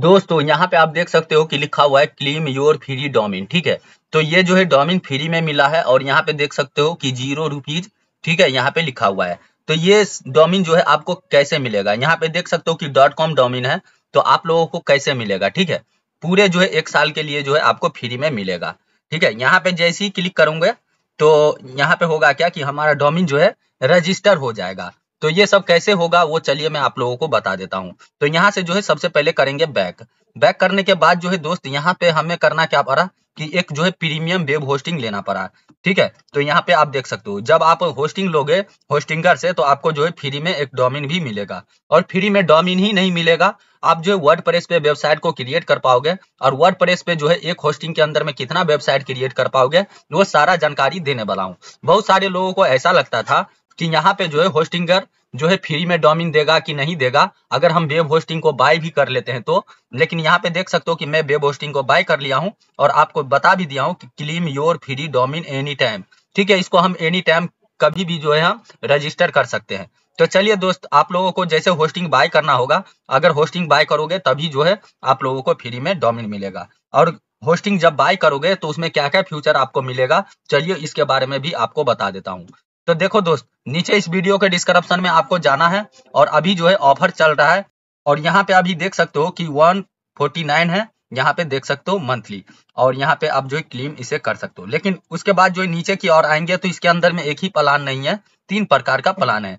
दोस्तों यहाँ पे आप देख सकते हो कि लिखा हुआ है क्लीम योर फ्री डोमिन ठीक है तो ये जो है डोमिन फ्री में मिला है और यहाँ पे देख सकते हो कि जीरो रुपीज ठीक है यहाँ पे लिखा हुआ है तो ये डोमिन जो है आपको कैसे मिलेगा यहाँ पे देख सकते हो कि डॉट कॉम डोमिन है तो आप लोगों को कैसे मिलेगा ठीक है पूरे जो है एक साल के लिए जो है आपको फ्री में मिलेगा ठीक है यहाँ पे जैसे ही क्लिक करूंगे तो यहाँ पे होगा क्या कि हमारा डोमिन जो है रजिस्टर हो जाएगा तो ये सब कैसे होगा वो चलिए मैं आप लोगों को बता देता हूँ तो यहाँ से जो है सबसे पहले करेंगे बैक बैक करने के बाद जो है दोस्त यहाँ पे हमें करना क्या पड़ा कि एक जो है प्रीमियम वेब होस्टिंग लेना पड़ा ठीक है तो यहाँ पे आप देख सकते हो जब आप होस्टिंग लोगे होस्टिंगर से तो आपको जो है फ्री में एक डोमिन भी मिलेगा और फ्री में डोमिन ही नहीं मिलेगा आप जो है वर्ड प्रेस पे वेबसाइट को क्रिएट कर पाओगे और वर्ड प्रेस पे जो है एक होस्टिंग के अंदर में कितना वेबसाइट क्रिएट कर पाओगे वो सारा जानकारी देने वाला हूँ बहुत सारे लोगों को ऐसा लगता था कि यहाँ पे जो है होस्टिंगर जो है फ्री में डोमिन देगा कि नहीं देगा अगर हम वेब होस्टिंग को बाय भी कर लेते हैं तो लेकिन यहाँ पे देख सकते हो कि मैं वेब होस्टिंग को बाय कर लिया हूँ और आपको बता भी दिया हूँ कि claim your free domain any time ठीक है इसको हम एनी टाइम कभी भी जो है हम रजिस्टर कर सकते हैं तो चलिए दोस्त आप लोगों को जैसे होस्टिंग बाय करना होगा अगर होस्टिंग बाय करोगे तभी जो है आप लोगों को फ्री में डोमिन मिलेगा और होस्टिंग जब बाय करोगे तो उसमें क्या क्या फ्यूचर आपको मिलेगा चलिए इसके बारे में भी आपको बता देता हूँ तो देखो दोस्त नीचे इस वीडियो के डिस्क्रिप्शन में आपको जाना है और अभी जो है ऑफर चल रहा है और यहाँ पे अभी देख सकते हो कि 149 है यहाँ पे देख सकते हो मंथली और यहाँ पे आप जो है क्लेम इसे कर सकते हो लेकिन उसके बाद जो नीचे की ओर आएंगे तो इसके अंदर में एक ही प्लान नहीं है तीन प्रकार का प्लान है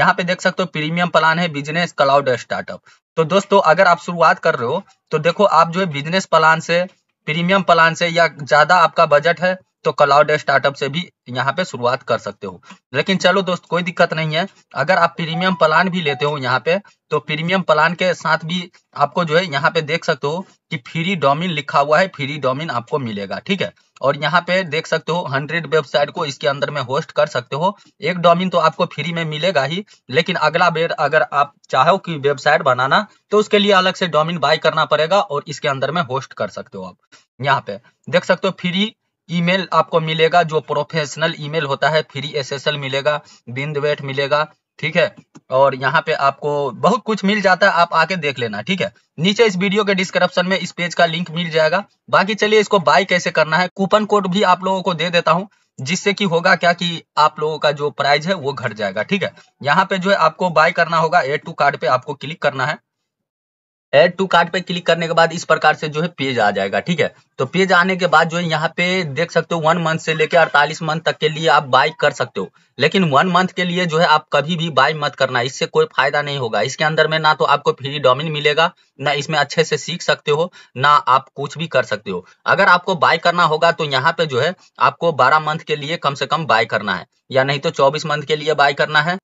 यहाँ पे देख सकते हो प्रीमियम प्लान है बिजनेस क्लाउड स्टार्टअप तो दोस्तों अगर आप शुरुआत कर रहे हो तो देखो आप जो है बिजनेस प्लान से प्रीमियम प्लान से या ज्यादा आपका बजट है तो क्लाउड स्टार्टअप से भी यहाँ पे शुरुआत कर सकते हो लेकिन चलो दोस्त कोई दिक्कत नहीं है अगर आप प्रीमियम प्लान भी लेते हो यहाँ पे तो प्रीमियम प्लान के साथ भी आपको जो है यहाँ पे देख सकते हो कि फ्री डोमिन लिखा हुआ है फ्री डोमिन आपको मिलेगा ठीक है और यहाँ पे देख सकते हो हंड्रेड वेबसाइट को इसके अंदर में होस्ट कर सकते हो एक डोमिन तो आपको फ्री में मिलेगा ही लेकिन अगला बेर अगर आप चाहो कि वेबसाइट बनाना तो उसके लिए अलग से डोमिन बाय करना पड़ेगा और इसके अंदर में होस्ट कर सकते हो आप यहाँ पे देख सकते हो फ्री ईमेल आपको मिलेगा जो प्रोफेशनल ईमेल होता है फ्री एसएसएल मिलेगा बिंद वेट मिलेगा ठीक है और यहाँ पे आपको बहुत कुछ मिल जाता है आप आके देख लेना ठीक है नीचे इस वीडियो के डिस्क्रिप्शन में इस पेज का लिंक मिल जाएगा बाकी चलिए इसको बाय कैसे करना है कूपन कोड भी आप लोगों को दे देता हूँ जिससे कि होगा क्या कि आप लोगों का जो प्राइस है वो घट जाएगा ठीक है यहाँ पे जो है आपको बाय करना होगा ए टू कार्ड पे आपको क्लिक करना है एड टू कार्ड पे क्लिक करने के बाद इस प्रकार से जो है पेज आ जाएगा ठीक है तो पेज आने के बाद जो है यहाँ पे देख सकते हो वन मंथ से लेके अड़तालीस मंथ तक के लिए आप बाय कर सकते हो लेकिन वन मंथ के लिए जो है आप कभी भी बाय मत करना इससे कोई फायदा नहीं होगा इसके अंदर में ना तो आपको फ्री डोमिन मिलेगा ना इसमें अच्छे से सीख सकते हो ना आप कुछ भी कर सकते हो अगर आपको बाय करना होगा तो यहाँ पे जो है आपको बारह मंथ के लिए कम से कम बाय करना है या नहीं तो चौबीस मंथ के लिए बाय करना है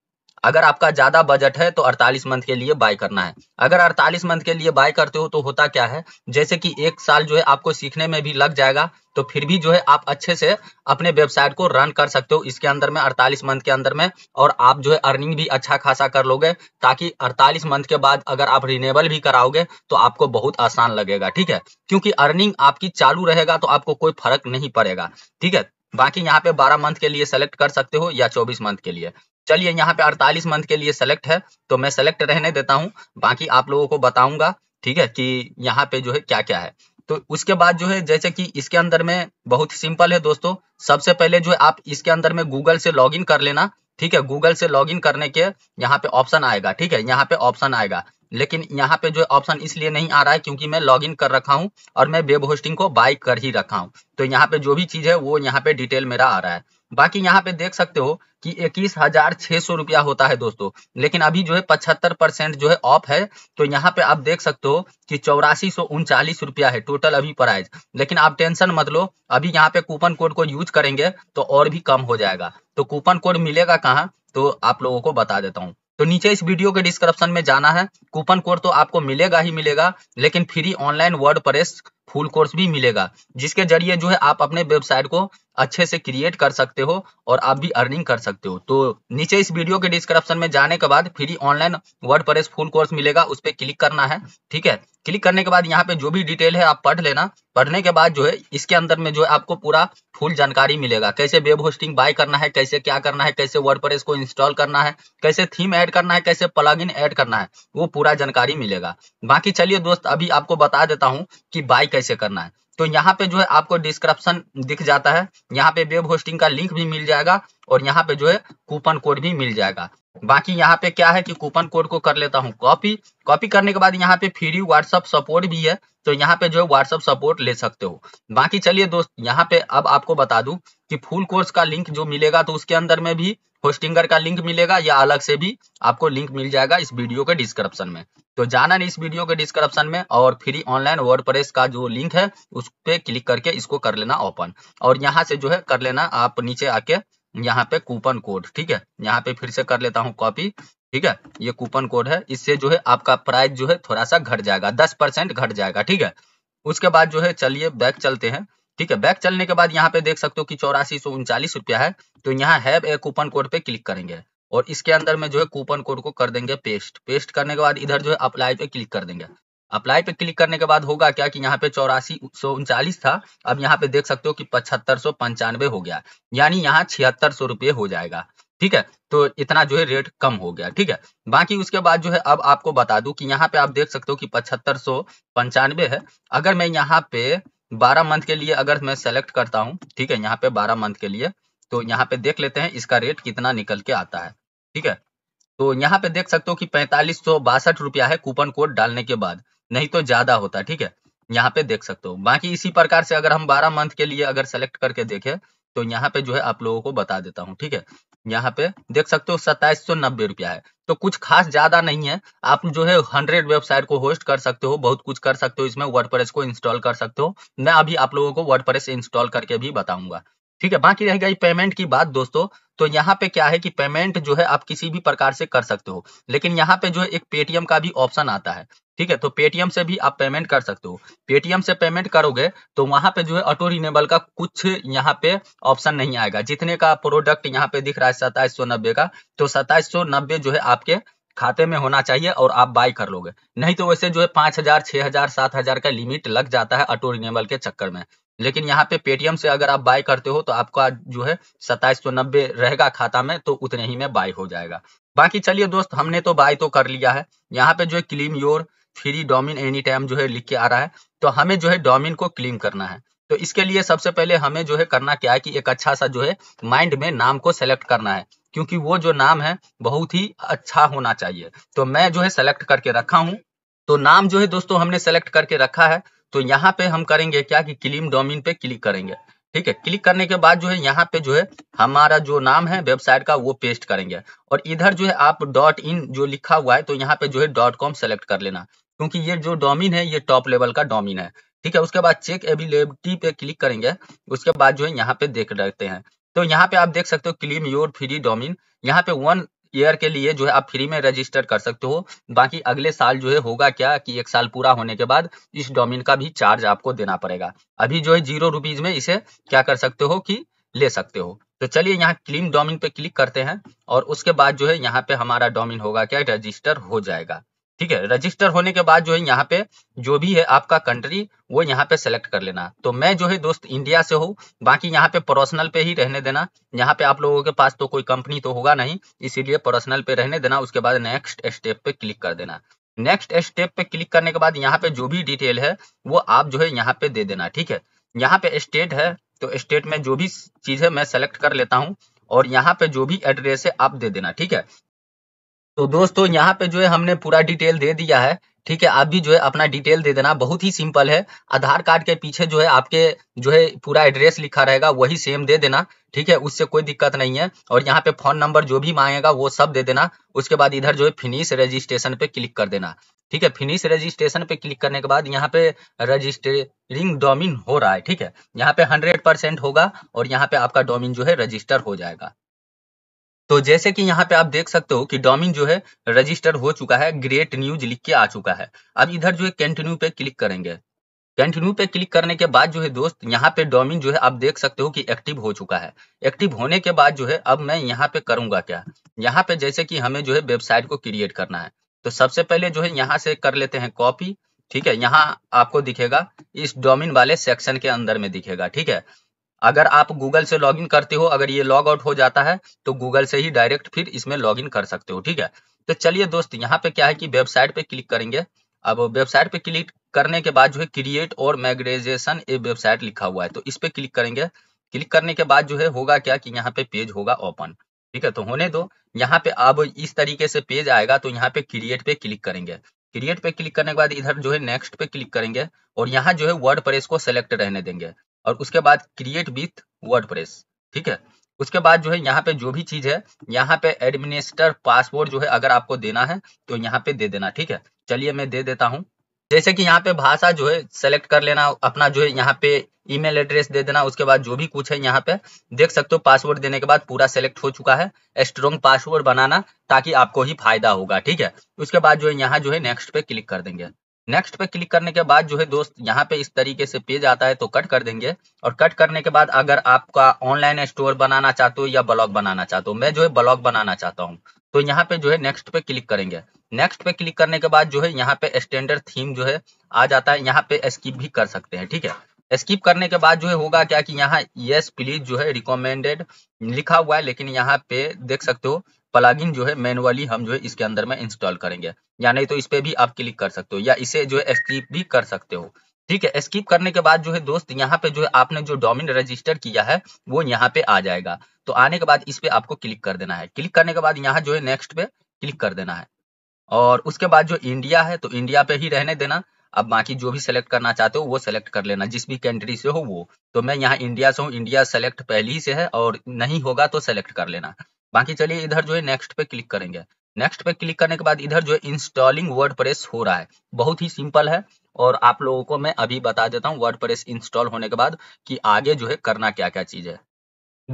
अगर आपका ज्यादा बजट है तो 48 मंथ के लिए बाय करना है अगर 48 मंथ के लिए बाय करते हो तो होता क्या है जैसे कि एक साल जो है आपको सीखने में भी लग जाएगा तो फिर भी जो है आप अच्छे से अपने वेबसाइट को रन कर सकते हो इसके अंदर में 48 मंथ के अंदर में और आप जो है अर्निंग भी अच्छा खासा कर लोगे ताकि 48 मंथ के बाद अगर आप रिनेबल भी कराओगे तो आपको बहुत आसान लगेगा ठीक है क्योंकि अर्निंग आपकी चालू रहेगा तो आपको कोई फर्क नहीं पड़ेगा ठीक है बाकी यहाँ पे 12 मंथ के लिए सेलेक्ट कर सकते हो या 24 मंथ के लिए चलिए यहाँ पे 48 मंथ के लिए सेलेक्ट है तो मैं सेलेक्ट रहने देता हूँ बाकी आप लोगों को बताऊंगा ठीक है कि यहाँ पे जो है क्या क्या है तो उसके बाद जो है जैसे कि इसके अंदर में बहुत सिंपल है दोस्तों सबसे पहले जो है आप इसके अंदर में गूगल से लॉग कर लेना ठीक है गूगल से लॉग करने के यहाँ पे ऑप्शन आएगा ठीक है यहाँ पे ऑप्शन आएगा लेकिन यहाँ पे जो ऑप्शन इसलिए नहीं आ रहा है क्योंकि मैं लॉगिन कर रखा हूँ और मैं वेब होस्टिंग को बाय कर ही रखा हूँ तो यहाँ पे जो भी चीज है वो यहाँ पे डिटेल मेरा आ रहा है बाकी यहाँ पे देख सकते हो कि इक्कीस हजार छह सौ रुपया होता है दोस्तों लेकिन अभी जो है पचहत्तर परसेंट जो है ऑफ है तो यहाँ पे आप देख सकते हो कि चौरासी सौ उनचालीस रुपया है टोटल अभी प्राइस लेकिन आप टेंशन मत लो अभी यहाँ पे कूपन कोड को यूज करेंगे तो और भी कम हो जाएगा तो कूपन कोड मिलेगा कहाँ तो आप लोगों को बता देता हूँ तो नीचे इस वीडियो के डिस्क्रिप्शन में जाना है कूपन कोड तो आपको मिलेगा ही मिलेगा लेकिन free online WordPress full course भी मिलेगा जिसके जरिए जो है आप अपने वेबसाइट को अच्छे से क्रिएट कर सकते हो और आप भी अर्निंग कर सकते हो तो नीचे इस वीडियो के डिस्क्रिप्शन में जाने के बाद free online word full course मिलेगा उस पर क्लिक करना है ठीक है क्लिक करने के बाद यहाँ पे जो भी डिटेल है आप पढ़ लेना पढ़ने के बाद जो है इसके अंदर में जो है आपको पूरा फुल जानकारी मिलेगा कैसे वेब होस्टिंग बाय करना है कैसे क्या करना है कैसे वर्ड को इंस्टॉल करना है कैसे थीम ऐड करना है कैसे प्लग इन ऐड करना है वो पूरा जानकारी मिलेगा बाकी चलिए दोस्त अभी आपको बता देता हूँ कि बाय कैसे करना है तो यहाँ पे जो है आपको डिस्क्रिप्शन दिख जाता है यहाँ पे वेब होस्टिंग का लिंक भी मिल जाएगा और यहाँ पे जो है कूपन कोड भी मिल जाएगा बाकी यहाँ पे क्या है कि कूपन कोड को कर लेता हूँ कॉपी कॉपी करने के बाद यहाँ पे फ्री व्हाट्सअप सपोर्ट भी है तो यहाँ पे जो है व्हाट्सअप सपोर्ट ले सकते हो बाकी चलिए दोस्त यहाँ पे अब आपको बता दू की फुल कोर्स का लिंक जो मिलेगा तो उसके अंदर में भी होस्टिंगर का लिंक मिलेगा या अलग से भी आपको लिंक मिल जाएगा इस वीडियो के डिस्क्रिप्शन में तो जाना नहीं इस वीडियो के डिस्क्रिप्शन में और फ्री ऑनलाइन वर्ड का जो लिंक है उस पर क्लिक करके इसको कर लेना ओपन और यहाँ से जो है कर लेना आप नीचे आके यहाँ पे कूपन कोड ठीक है यहाँ पे फिर से कर लेता हूँ कॉपी ठीक है ये कूपन कोड है इससे जो है आपका प्राइस जो है थोड़ा सा घट जाएगा दस परसेंट घट जाएगा ठीक है उसके बाद जो है चलिए बैक चलते हैं ठीक है बैक चलने के बाद यहाँ पे देख सकते हो कि चौरासी सौ उनचालीस रुपया है तो यहाँ है ए कूपन कोड पे क्लिक करेंगे और इसके अंदर में जो है कूपन कोड को कर देंगे पेस्ट पेस्ट करने के बाद इधर जो है अप्लाई पे क्लिक कर देंगे अप्लाई पे क्लिक करने के बाद होगा क्या कि यहाँ पे चौरासी सौ उनचालीस था अब यहाँ पे देख सकते हो कि पचहत्तर सौ पंचानवे हो गया यानी यहाँ छिहत्तर सौ रुपये हो जाएगा ठीक है तो इतना जो है रेट कम हो गया ठीक है बाकी उसके बाद जो है अब आपको बता दू कि यहाँ पे आप देख सकते हो कि पचहत्तर पंचानवे है अगर मैं यहाँ पे बारह मंथ के लिए अगर मैं सेलेक्ट करता हूँ ठीक है यहाँ पे बारह मंथ के लिए तो यहाँ पे देख लेते हैं इसका रेट कितना निकल के आता है ठीक है तो यहाँ पे देख सकते हो कि पैंतालीस सौ बासठ रुपया है कूपन कोड डालने के बाद नहीं तो ज्यादा होता ठीक है यहाँ पे देख सकते हो बाकी इसी प्रकार से अगर हम 12 मंथ के लिए अगर सेलेक्ट करके देखें तो यहाँ पे जो है आप लोगों को बता देता हूँ ठीक है यहाँ पे देख सकते हो सत्ताईस सौ नब्बे रुपया है तो कुछ खास ज्यादा नहीं है आप जो है हंड्रेड वेबसाइट को होस्ट कर सकते हो बहुत कुछ कर सकते हो इसमें वर्ड को इंस्टॉल कर सकते हो मैं अभी आप लोगों को वर्ड इंस्टॉल करके भी बताऊंगा ठीक है बाकी रह गई पेमेंट की बात दोस्तों तो यहाँ पे क्या है कि पेमेंट जो है आप किसी भी प्रकार से कर सकते हो लेकिन यहाँ पे जो है एक पेटीएम का भी ऑप्शन आता है ठीक है तो पेटीएम से भी आप पेमेंट कर सकते हो पेटीएम से पेमेंट करोगे तो वहां पे जो है ऑटो रिनेबल का कुछ यहाँ पे ऑप्शन नहीं आएगा जितने का प्रोडक्ट यहाँ पे दिख रहा है सताइस का तो सताइस जो है आपके खाते में होना चाहिए और आप बाय कर लोगे नहीं तो वैसे जो है पांच हजार छह हजार सात हजार का लिमिट लग जाता है ऑटो रिनेबल के चक्कर में लेकिन यहाँ पे पेटीएम से अगर आप बाय करते हो तो आपका जो है सत्ताईस सौ नब्बे रहेगा खाता में तो उतने ही में बाय हो जाएगा बाकी चलिए दोस्त हमने तो बाय तो कर लिया है यहाँ पे जो है claim your free domain any time जो है लिख के आ रहा है तो हमें जो है डोमिन को क्लीम करना है तो इसके लिए सबसे पहले हमें जो है करना क्या है कि एक अच्छा सा जो है माइंड में नाम को सेलेक्ट करना है क्योंकि वो जो नाम है बहुत ही अच्छा होना चाहिए तो मैं जो है सेलेक्ट करके रखा हूँ तो नाम जो है दोस्तों हमने सेलेक्ट करके रखा है तो यहाँ पे हम करेंगे क्या कि क्लीम डोमिन पे क्लिक करेंगे ठीक है क्लिक करने के बाद जो है यहाँ पे जो है हमारा जो नाम है वेबसाइट का वो पेस्ट करेंगे और इधर जो है आप डॉट इन जो लिखा हुआ है तो यहाँ पे जो है डॉट कॉम सेलेक्ट कर लेना क्योंकि ये जो डोमिन है ये टॉप लेवल का डोमिन है ठीक है उसके बाद चेक एबिलिटी पे क्लिक करेंगे उसके बाद जो है यहाँ पे देख रहते हैं तो यहाँ पे आप देख सकते हो क्लीम योर फ्री डोमिन यहाँ पे वन ईयर के लिए जो है आप फ्री में रजिस्टर कर सकते हो बाकी अगले साल जो है होगा क्या कि एक साल पूरा होने के बाद इस डोमिन का भी चार्ज आपको देना पड़ेगा अभी जो है जीरो रुपीज में इसे क्या कर सकते हो कि ले सकते हो तो चलिए यहाँ क्लीम डोमिन पे क्लिक करते हैं और उसके बाद जो है यहाँ पे हमारा डोमिन होगा क्या रजिस्टर हो जाएगा ठीक है रजिस्टर होने के बाद जो है यहाँ पे जो भी है आपका कंट्री वो यहाँ पे सेलेक्ट कर लेना तो मैं जो है दोस्त इंडिया से हूँ बाकी यहाँ पे पर्सनल पे ही रहने देना यहाँ पे आप लोगों के पास तो कोई कंपनी तो होगा नहीं इसीलिए पर्सनल पे रहने देना उसके बाद नेक्स्ट स्टेप पे क्लिक कर देना नेक्स्ट स्टेप पे क्लिक करने के बाद यहाँ पे जो भी डिटेल है वो आप जो है यहाँ पे दे देना ठीक है यहाँ पे स्टेट है तो स्टेट में जो भी चीज है मैं सेलेक्ट कर लेता हूँ और यहाँ पे जो भी एड्रेस है आप दे देना ठीक है तो दोस्तों यहाँ पे जो है हमने पूरा डिटेल दे दिया है ठीक है आप भी जो है अपना डिटेल दे देना बहुत ही सिंपल है आधार कार्ड के पीछे जो है आपके जो है पूरा एड्रेस लिखा रहेगा वही सेम दे देना ठीक है उससे कोई दिक्कत नहीं है और यहाँ पे फोन नंबर जो भी मांगेगा वो सब दे देना उसके बाद इधर जो है फिनिश रजिस्ट्रेशन पे क्लिक कर देना ठीक है फिनिश रजिस्ट्रेशन पे क्लिक करने के बाद यहाँ पे रजिस्टरिंग डोमिन हो रहा है ठीक है यहाँ पे हंड्रेड परसेंट होगा और यहाँ पे आपका डोमिन जो है रजिस्टर हो जाएगा तो जैसे कि यहाँ पे आप देख सकते हो कि डोमिन जो है रजिस्टर हो चुका है ग्रेट न्यूज लिख के आ चुका है अब इधर जो है कंटिन्यू पे क्लिक करेंगे कंटिन्यू पे क्लिक करने के बाद जो है दोस्त यहाँ पे डोमिन जो है आप देख सकते हो कि एक्टिव हो चुका है एक्टिव होने के बाद जो है अब मैं यहाँ पे करूंगा क्या यहाँ पे जैसे कि हमें जो है वेबसाइट को क्रिएट करना है तो सबसे पहले जो है यहाँ से कर लेते हैं कॉपी ठीक है यहाँ आपको दिखेगा इस डोमिन वाले सेक्शन के अंदर में दिखेगा ठीक है अगर आप गूगल से लॉग इन करते हो अगर ये लॉग आउट हो जाता है तो गूगल से ही डायरेक्ट फिर इसमें लॉग इन कर सकते हो ठीक है तो चलिए दोस्त यहाँ पे क्या है कि वेबसाइट पे क्लिक करेंगे अब वेबसाइट पे क्लिक करने के बाद जो है क्रिएट और मैग्रेजेशन ए वेबसाइट लिखा हुआ है तो इस पे क्लिक करेंगे क्लिक करने के बाद जो है होगा क्या कि यहाँ पे पेज होगा ओपन ठीक है तो होने दो यहाँ पे अब इस तरीके से पेज आएगा तो यहाँ पे क्रिएट पे क्लिक करेंगे क्रिएट पे क्लिक करने के बाद इधर जो है नेक्स्ट पे क्लिक करेंगे और यहाँ जो है वर्ड को सेलेक्ट रहने देंगे और उसके बाद क्रिएट विथ वर्ड ठीक है उसके बाद जो है यहाँ पे जो भी चीज है यहाँ पे एडमिनिस्टर पासवर्ड जो है अगर आपको देना है तो यहाँ पे दे देना ठीक है चलिए मैं दे देता हूँ जैसे कि यहाँ पे भाषा जो है सेलेक्ट कर लेना अपना जो है यहाँ पे ईमेल एड्रेस दे देना उसके बाद जो भी कुछ है यहाँ पे देख सकते हो पासवर्ड देने के बाद पूरा सेलेक्ट हो चुका है स्ट्रॉन्ग पासवर्ड बनाना ताकि आपको ही फायदा होगा ठीक है उसके बाद जो है यहाँ जो है नेक्स्ट पे क्लिक कर देंगे नेक्स्ट पे क्लिक करने के बाद जो है दोस्त यहाँ पे इस तरीके से पेज आता है तो कट कर देंगे और कट करने के बाद अगर आपका ऑनलाइन स्टोर बनाना चाहते हो या ब्लॉग बनाना चाहते हो मैं जो है ब्लॉग बनाना चाहता हूँ तो यहाँ पे जो है नेक्स्ट पे क्लिक करेंगे नेक्स्ट पे क्लिक करने के बाद जो है यहाँ पे स्टैंडर्ड थीम जो है आ जाता है यहाँ पे स्किप भी कर सकते हैं ठीक है स्किप करने के बाद जो है होगा क्या कि यहाँ यस प्लीज जो है रिकमेंडेड लिखा हुआ है लेकिन यहाँ पे देख सकते हो प्लागिन जो है मैनुअली हम जो है इसके अंदर में इंस्टॉल करेंगे यानी तो इस पर भी आप क्लिक कर सकते हो या इसे जो है स्किप भी कर सकते हो ठीक है स्किप करने के बाद जो है दोस्त यहाँ पे जो है आपने जो डोमिन रजिस्टर किया है वो यहाँ पे आ जाएगा तो आने के बाद इस पे आपको क्लिक कर देना है क्लिक करने के बाद यहाँ जो है नेक्स्ट पे क्लिक कर देना है और उसके बाद जो इंडिया है तो इंडिया पे ही रहने देना अब बाकी जो भी सेलेक्ट करना चाहते हो वो सेलेक्ट कर लेना जिस भी कंट्री से हो वो तो मैं यहाँ इंडिया से हूँ इंडिया सेलेक्ट पहले ही से है और नहीं होगा तो सेलेक्ट कर लेना बाकी चलिए इधर जो है नेक्स्ट पे क्लिक करेंगे नेक्स्ट पे क्लिक करने के बाद इधर जो है इंस्टॉलिंग वर्ड हो रहा है बहुत ही सिंपल है और आप लोगों को मैं अभी बता देता हूँ वर्ड इंस्टॉल होने के बाद कि आगे जो है करना क्या क्या चीज है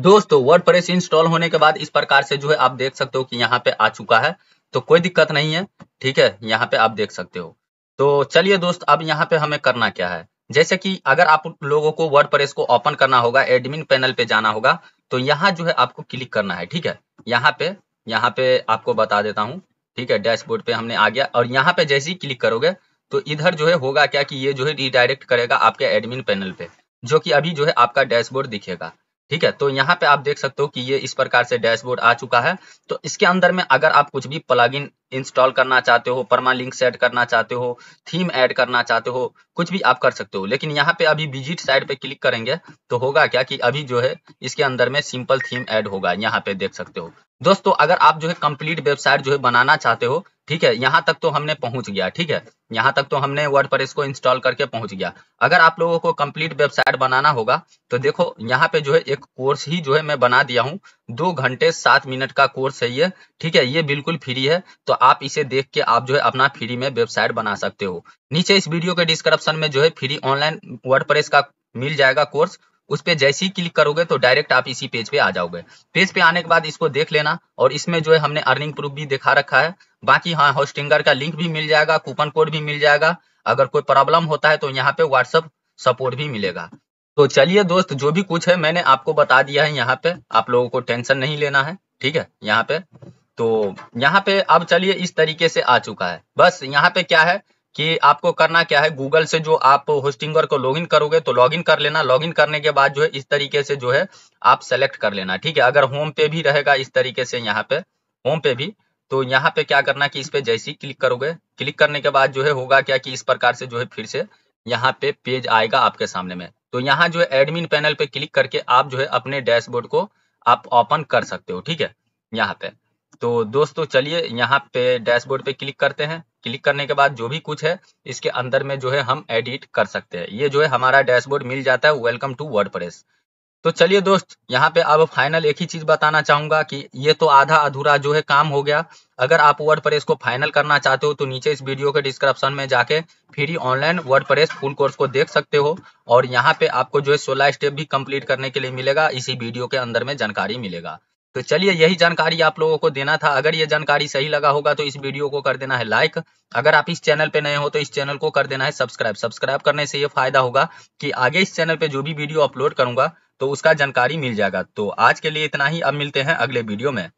दोस्तों वर्ड इंस्टॉल होने के बाद इस प्रकार से जो है आप देख सकते हो कि यहाँ पे आ चुका है तो कोई दिक्कत नहीं है ठीक है यहाँ पे आप देख सकते हो तो चलिए दोस्त अब यहाँ पे हमें करना क्या है जैसे कि अगर आप लोगों को वर्ड को ओपन करना होगा एडमिन पैनल पे जाना होगा तो यहाँ जो है आपको क्लिक करना है ठीक है यहाँ पे यहाँ पे आपको बता देता हूँ ठीक है डैशबोर्ड पे हमने आ गया और यहाँ पे जैसे ही क्लिक करोगे तो इधर जो है होगा क्या कि ये जो है रिडायरेक्ट करेगा आपके एडमिन पैनल पे जो कि अभी जो है आपका डैशबोर्ड दिखेगा ठीक है तो यहाँ पे आप देख सकते हो कि ये इस प्रकार से डैशबोर्ड आ चुका है तो इसके अंदर में अगर आप कुछ भी प्लगइन इंस्टॉल करना चाहते हो परमा लिंक सेट करना चाहते हो थीम ऐड करना चाहते हो कुछ भी आप कर सकते हो लेकिन यहाँ पे अभी विजिट साइड पे क्लिक करेंगे तो होगा क्या कि अभी जो है इसके अंदर में सिंपल थीम ऐड होगा यहाँ पे देख सकते हो दोस्तों अगर आप जो है कंप्लीट वेबसाइट जो है बनाना चाहते हो ठीक है यहाँ तक तो हमने पहुंच गया ठीक है यहाँ तक तो हमने वर्ड पर इसको इंस्टॉल करके पहुंच गया अगर आप लोगों को कंप्लीट वेबसाइट बनाना होगा तो देखो यहाँ पे जो है एक कोर्स ही जो है मैं बना दिया हूँ दो घंटे सात मिनट का कोर्स है ये ठीक है ये बिल्कुल फ्री है तो आप इसे देख के आप जो है अपना फ्री में वेबसाइट बना सकते हो नीचे इस वीडियो के डिस्क्रिप्शन में जो है फ्री ऑनलाइन वर्ड का मिल जाएगा कोर्स उस पर जैसे ही क्लिक करोगे तो डायरेक्ट आप इसी पेज पे आ जाओगे पेज पे आने के बाद इसको देख लेना और इसमें जो है हमने अर्निंग प्रूफ भी दिखा रखा है बाकी हाँ होस्टिंगर का लिंक भी मिल जाएगा कूपन कोड भी मिल जाएगा अगर कोई प्रॉब्लम होता है तो यहाँ पे व्हाट्सअप सपोर्ट भी मिलेगा तो चलिए दोस्त जो भी कुछ है मैंने आपको बता दिया है यहाँ पे आप लोगों को टेंशन नहीं लेना है ठीक है यहाँ पे तो यहाँ पे अब चलिए इस तरीके से आ चुका है बस यहाँ पे क्या है कि आपको करना क्या है गूगल से जो आप होस्टिंगर को लॉगिन करोगे तो लॉगिन कर लेना लॉगिन करने के बाद जो है इस तरीके से जो है आप सेलेक्ट कर लेना ठीक है अगर होम पे भी रहेगा इस तरीके से यहाँ पे होम पे भी तो यहाँ पे क्या करना कि इस पे जैसे ही क्लिक करोगे क्लिक करने के बाद जो है होगा क्या कि इस प्रकार से जो है फिर से यहाँ पे पेज आएगा आपके सामने में तो यहाँ जो है एडमिन पैनल पे क्लिक करके आप जो है अपने डैशबोर्ड को आप ओपन कर सकते हो ठीक है यहाँ पे तो दोस्तों चलिए यहाँ पे डैशबोर्ड पे क्लिक करते हैं क्लिक करने के बाद जो भी कुछ है इसके अंदर में जो है हम एडिट कर सकते हैं ये जो है हमारा डैशबोर्ड मिल जाता है वेलकम टू वर्ड तो चलिए दोस्त यहाँ पे अब फाइनल एक ही चीज बताना चाहूंगा कि ये तो आधा अधूरा जो है काम हो गया अगर आप वर्ड प्रेस को फाइनल करना चाहते हो तो नीचे इस वीडियो के डिस्क्रिप्शन में जाके free online WordPress full course को देख सकते हो और यहाँ पे आपको जो है सोलह स्टेप भी कम्प्लीट करने के लिए मिलेगा इसी वीडियो के अंदर में जानकारी मिलेगा तो चलिए यही जानकारी आप लोगों को देना था अगर ये जानकारी सही लगा होगा तो इस वीडियो को कर देना है लाइक अगर आप इस चैनल पे नए हो तो इस चैनल को कर देना है सब्सक्राइब सब्सक्राइब करने से ये फायदा होगा कि आगे इस चैनल पे जो भी वीडियो अपलोड करूंगा तो उसका जानकारी मिल जाएगा तो आज के लिए इतना ही अब मिलते हैं अगले वीडियो में